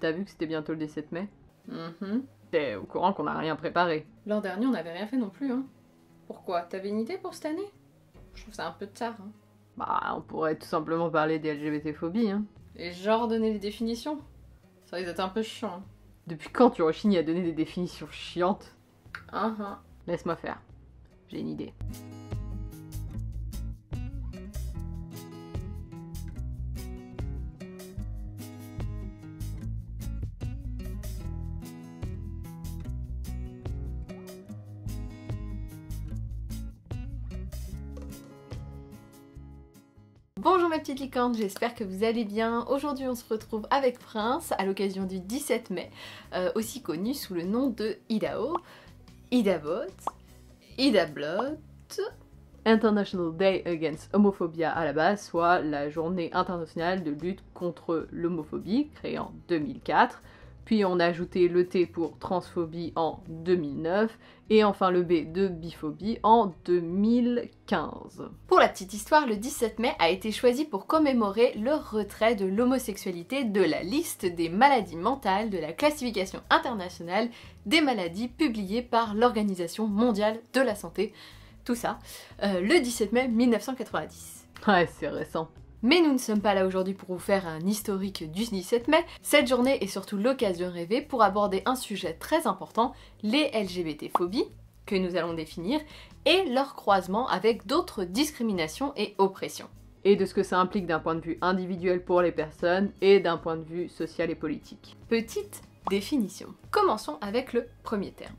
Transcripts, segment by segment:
T'as vu que c'était bientôt le 17 mai mm-hmm. T'es au courant qu'on n'a rien préparé. L'an dernier, on n'avait rien fait non plus, hein. Pourquoi T'avais une idée pour cette année Je trouve ça un peu tard, hein. Bah, on pourrait tout simplement parler des LGBT-phobies, hein. Et genre donner des définitions Ça risque d'être un peu chiant. Hein. Depuis quand tu rechignes à donner des définitions chiantes uh Laisse-moi faire. J'ai une idée. Bonjour mes petites licornes, j'espère que vous allez bien. Aujourd'hui on se retrouve avec Prince à l'occasion du 17 mai, euh, aussi connu sous le nom de IDAO, IDABOT, IDABLOT, International Day Against Homophobia à la base, soit la journée internationale de lutte contre l'homophobie créée en 2004 puis on a ajouté le T pour transphobie en 2009 et enfin le B de biphobie en 2015. Pour la petite histoire, le 17 mai a été choisi pour commémorer le retrait de l'homosexualité de la liste des maladies mentales de la classification internationale des maladies publiée par l'Organisation mondiale de la santé. Tout ça, euh, le 17 mai 1990. Ouais, c'est récent. Mais nous ne sommes pas là aujourd'hui pour vous faire un historique du 17 mai. Cette journée est surtout l'occasion rêvée pour aborder un sujet très important, les LGBT-phobies, que nous allons définir, et leur croisement avec d'autres discriminations et oppressions. Et de ce que ça implique d'un point de vue individuel pour les personnes et d'un point de vue social et politique. Petite définition. Commençons avec le premier terme.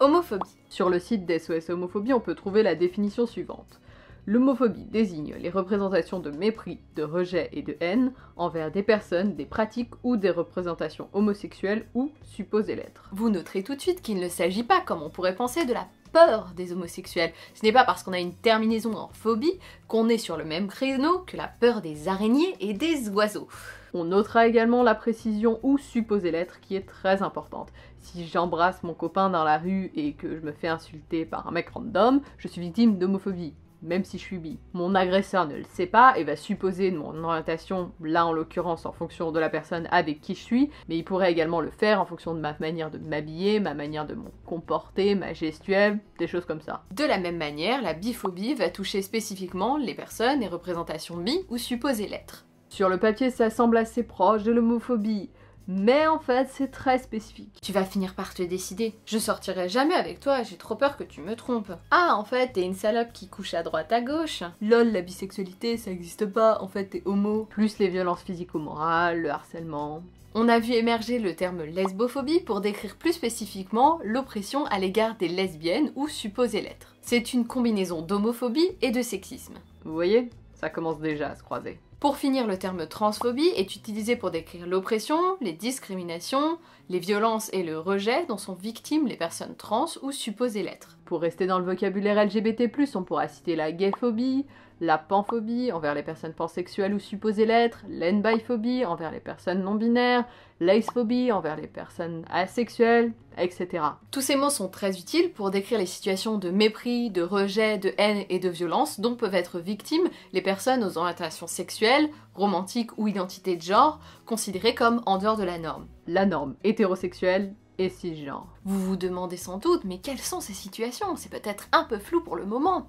Homophobie. Sur le site d'SOS Homophobie, on peut trouver la définition suivante. L'homophobie désigne les représentations de mépris, de rejet et de haine envers des personnes, des pratiques ou des représentations homosexuelles ou supposées l'être. Vous noterez tout de suite qu'il ne s'agit pas, comme on pourrait penser, de la peur des homosexuels. Ce n'est pas parce qu'on a une terminaison en phobie qu'on est sur le même créneau que la peur des araignées et des oiseaux. On notera également la précision ou supposée l'être qui est très importante. Si j'embrasse mon copain dans la rue et que je me fais insulter par un mec random, je suis victime d'homophobie même si je suis bi. Mon agresseur ne le sait pas et va supposer mon orientation, là en l'occurrence en fonction de la personne avec qui je suis, mais il pourrait également le faire en fonction de ma manière de m'habiller, ma manière de me comporter, ma gestuelle, des choses comme ça. De la même manière, la biphobie va toucher spécifiquement les personnes et représentations bi ou supposées l'être. Sur le papier, ça semble assez proche de l'homophobie, mais en fait, c'est très spécifique. Tu vas finir par te décider. Je sortirai jamais avec toi, j'ai trop peur que tu me trompes. Ah, en fait, t'es une salope qui couche à droite à gauche. Lol, la bisexualité, ça existe pas. En fait, t'es homo. Plus les violences physico-morales, le harcèlement. On a vu émerger le terme lesbophobie pour décrire plus spécifiquement l'oppression à l'égard des lesbiennes ou supposées l'être. C'est une combinaison d'homophobie et de sexisme. Vous voyez ça commence déjà à se croiser. Pour finir, le terme transphobie est utilisé pour décrire l'oppression, les discriminations, les violences et le rejet dont sont victimes les personnes trans ou supposées l'être. Pour rester dans le vocabulaire LGBT+, on pourra citer la gayphobie, la panphobie envers les personnes pansexuelles ou supposées l'être, l'enbiphobie envers les personnes non-binaires, l'icephobie envers les personnes asexuelles, etc. Tous ces mots sont très utiles pour décrire les situations de mépris, de rejet, de haine et de violence dont peuvent être victimes les personnes aux orientations sexuelles, romantiques ou identité de genre, considérées comme en dehors de la norme. La norme hétérosexuelle, et cisgenre. Vous vous demandez sans doute, mais quelles sont ces situations C'est peut-être un peu flou pour le moment.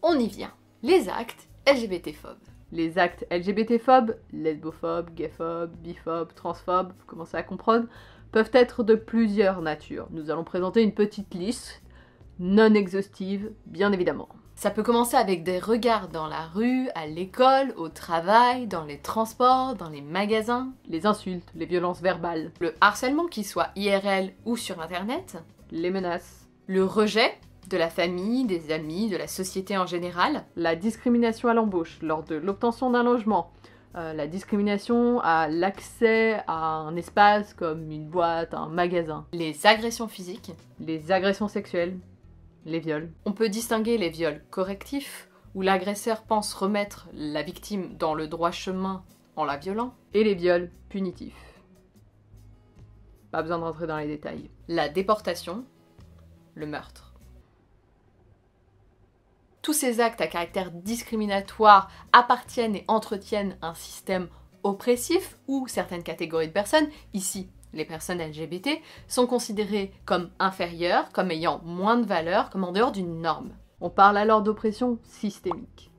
On y vient les actes LGBT-phobes. Les actes LGBT-phobes, lesbophobes, gayphobes, biphobes, transphobes, vous commencez à comprendre, peuvent être de plusieurs natures. Nous allons présenter une petite liste, non exhaustive, bien évidemment. Ça peut commencer avec des regards dans la rue, à l'école, au travail, dans les transports, dans les magasins. Les insultes, les violences verbales. Le harcèlement, qu'il soit IRL ou sur Internet. Les menaces. Le rejet, de la famille, des amis, de la société en général. La discrimination à l'embauche lors de l'obtention d'un logement, euh, la discrimination à l'accès à un espace comme une boîte, un magasin. Les agressions physiques. Les agressions sexuelles. Les viols. On peut distinguer les viols correctifs, où l'agresseur pense remettre la victime dans le droit chemin en la violant, et les viols punitifs. Pas besoin de rentrer dans les détails. La déportation, le meurtre. Tous ces actes à caractère discriminatoire appartiennent et entretiennent un système oppressif où certaines catégories de personnes, ici les personnes LGBT, sont considérées comme inférieures, comme ayant moins de valeur, comme en dehors d'une norme. On parle alors d'oppression systémique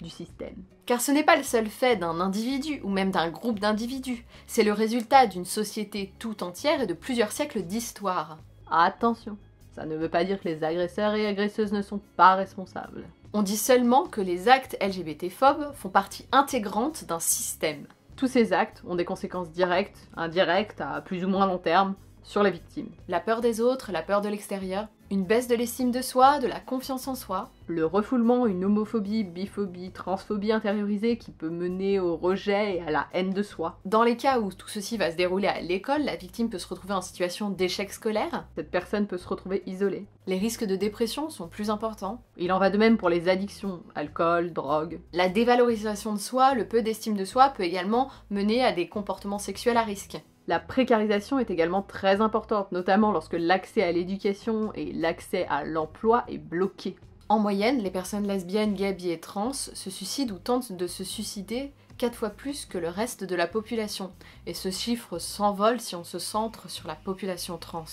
du système. Car ce n'est pas le seul fait d'un individu ou même d'un groupe d'individus, c'est le résultat d'une société tout entière et de plusieurs siècles d'histoire. Attention ça ne veut pas dire que les agresseurs et agresseuses ne sont pas responsables. On dit seulement que les actes LGBT-phobes font partie intégrante d'un système. Tous ces actes ont des conséquences directes, indirectes, à plus ou moins long terme, sur les victimes. La peur des autres, la peur de l'extérieur, une baisse de l'estime de soi, de la confiance en soi, le refoulement, une homophobie, biphobie, transphobie intériorisée qui peut mener au rejet et à la haine de soi. Dans les cas où tout ceci va se dérouler à l'école, la victime peut se retrouver en situation d'échec scolaire. Cette personne peut se retrouver isolée. Les risques de dépression sont plus importants. Il en va de même pour les addictions, alcool, drogue. La dévalorisation de soi, le peu d'estime de soi peut également mener à des comportements sexuels à risque. La précarisation est également très importante, notamment lorsque l'accès à l'éducation et l'accès à l'emploi est bloqué. En moyenne, les personnes lesbiennes, gays, et trans se suicident ou tentent de se suicider 4 fois plus que le reste de la population, et ce chiffre s'envole si on se centre sur la population trans.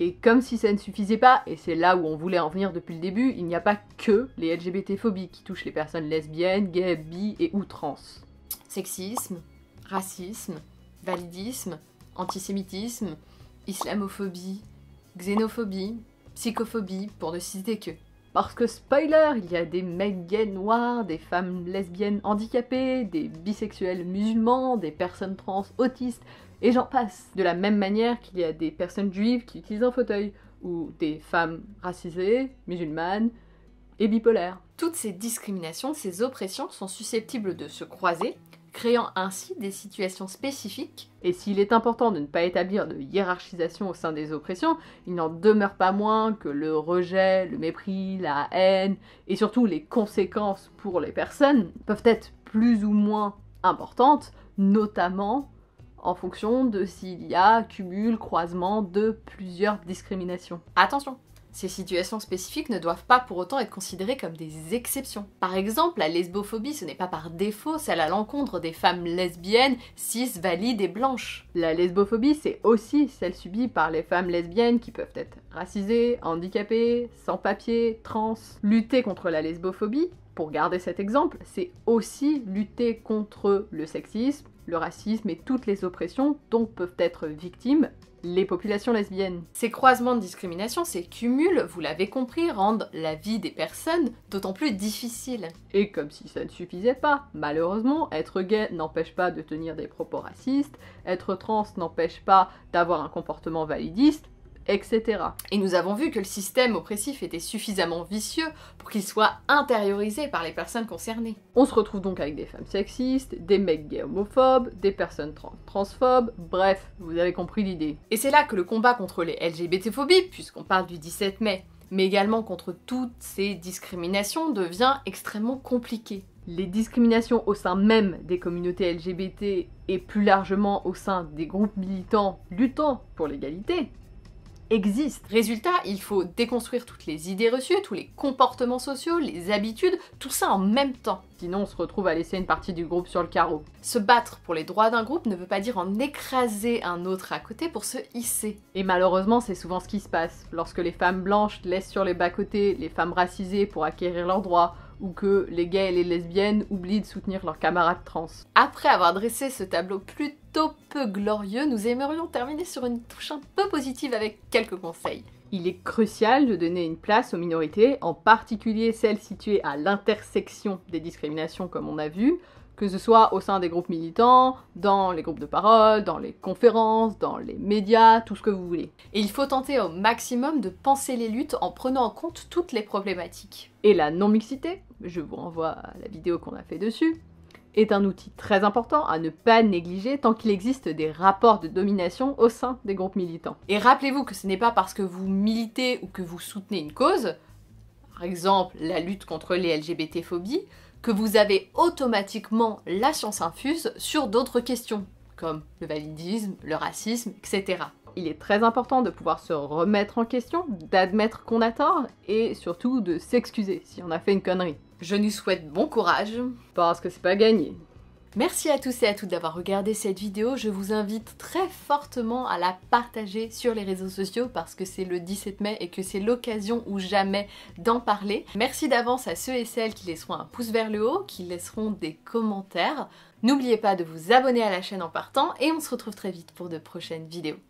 Et comme si ça ne suffisait pas, et c'est là où on voulait en venir depuis le début, il n'y a pas que les LGBT-phobies qui touchent les personnes lesbiennes, gays, bi et ou trans. Sexisme, racisme, validisme, antisémitisme, islamophobie, xénophobie, psychophobie, pour ne citer que. Parce que spoiler, il y a des mecs gays noirs, des femmes lesbiennes handicapées, des bisexuels musulmans, des personnes trans autistes, et j'en passe. De la même manière qu'il y a des personnes juives qui utilisent un fauteuil, ou des femmes racisées, musulmanes, et bipolaires. Toutes ces discriminations, ces oppressions sont susceptibles de se croiser créant ainsi des situations spécifiques. Et s'il est important de ne pas établir de hiérarchisation au sein des oppressions, il n'en demeure pas moins que le rejet, le mépris, la haine et surtout les conséquences pour les personnes peuvent être plus ou moins importantes, notamment en fonction de s'il y a cumul, croisement de plusieurs discriminations. Attention, ces situations spécifiques ne doivent pas pour autant être considérées comme des exceptions. Par exemple, la lesbophobie, ce n'est pas par défaut celle à l'encontre des femmes lesbiennes, cis, valides et blanches. La lesbophobie, c'est aussi celle subie par les femmes lesbiennes qui peuvent être racisées, handicapées, sans papier, trans. Lutter contre la lesbophobie, pour garder cet exemple, c'est aussi lutter contre le sexisme, le racisme et toutes les oppressions dont peuvent être victimes les populations lesbiennes. Ces croisements de discrimination, ces cumuls, vous l'avez compris, rendent la vie des personnes d'autant plus difficile. Et comme si ça ne suffisait pas, malheureusement, être gay n'empêche pas de tenir des propos racistes, être trans n'empêche pas d'avoir un comportement validiste, etc. Et nous avons vu que le système oppressif était suffisamment vicieux pour qu'il soit intériorisé par les personnes concernées. On se retrouve donc avec des femmes sexistes, des mecs gays homophobes, des personnes transphobes, bref, vous avez compris l'idée. Et c'est là que le combat contre les LGBTphobies, puisqu'on parle du 17 mai, mais également contre toutes ces discriminations devient extrêmement compliqué. Les discriminations au sein même des communautés LGBT et plus largement au sein des groupes militants luttant pour l'égalité existe. Résultat, il faut déconstruire toutes les idées reçues, tous les comportements sociaux, les habitudes, tout ça en même temps. Sinon, on se retrouve à laisser une partie du groupe sur le carreau. Se battre pour les droits d'un groupe ne veut pas dire en écraser un autre à côté pour se hisser. Et malheureusement, c'est souvent ce qui se passe. Lorsque les femmes blanches laissent sur les bas-côtés les femmes racisées pour acquérir leurs droits, ou que les gays et les lesbiennes oublient de soutenir leurs camarades trans. Après avoir dressé ce tableau plutôt peu glorieux, nous aimerions terminer sur une touche un peu positive avec quelques conseils. Il est crucial de donner une place aux minorités, en particulier celles situées à l'intersection des discriminations comme on a vu, que ce soit au sein des groupes militants, dans les groupes de parole, dans les conférences, dans les médias, tout ce que vous voulez. Et il faut tenter au maximum de penser les luttes en prenant en compte toutes les problématiques. Et la non-mixité je vous renvoie à la vidéo qu'on a fait dessus, est un outil très important à ne pas négliger tant qu'il existe des rapports de domination au sein des groupes militants. Et rappelez-vous que ce n'est pas parce que vous militez ou que vous soutenez une cause, par exemple la lutte contre les LGBT-phobies, que vous avez automatiquement la science infuse sur d'autres questions, comme le validisme, le racisme, etc. Il est très important de pouvoir se remettre en question, d'admettre qu'on a tort et surtout de s'excuser si on a fait une connerie. Je nous souhaite bon courage, parce que c'est pas gagné. Merci à tous et à toutes d'avoir regardé cette vidéo. Je vous invite très fortement à la partager sur les réseaux sociaux parce que c'est le 17 mai et que c'est l'occasion ou jamais d'en parler. Merci d'avance à ceux et celles qui laisseront un pouce vers le haut, qui laisseront des commentaires. N'oubliez pas de vous abonner à la chaîne en partant et on se retrouve très vite pour de prochaines vidéos.